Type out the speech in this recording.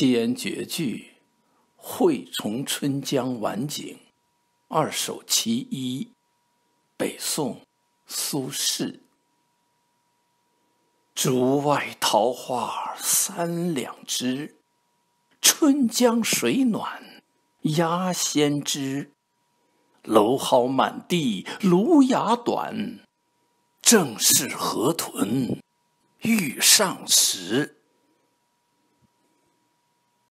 七言绝句《惠崇春江晚景》二首其一，北宋，苏轼。竹外桃花三两枝，春江水暖鸭先知。蒌蒿满地芦芽短，正是河豚欲上时。